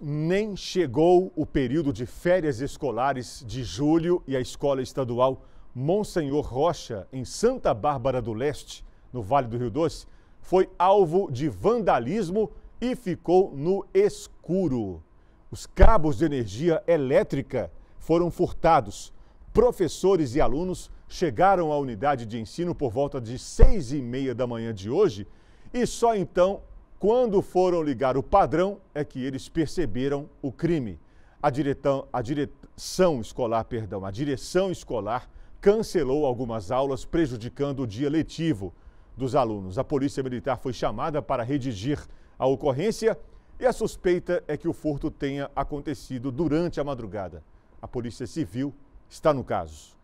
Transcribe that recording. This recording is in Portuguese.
Nem chegou o período de férias escolares de julho e a escola estadual Monsenhor Rocha, em Santa Bárbara do Leste, no Vale do Rio Doce, foi alvo de vandalismo e ficou no escuro. Os cabos de energia elétrica foram furtados. Professores e alunos chegaram à unidade de ensino por volta de seis e meia da manhã de hoje e só então quando foram ligar o padrão, é que eles perceberam o crime. A, diretão, a direção escolar, perdão, a direção escolar cancelou algumas aulas, prejudicando o dia letivo dos alunos. A Polícia Militar foi chamada para redigir a ocorrência e a suspeita é que o furto tenha acontecido durante a madrugada. A Polícia Civil está no caso.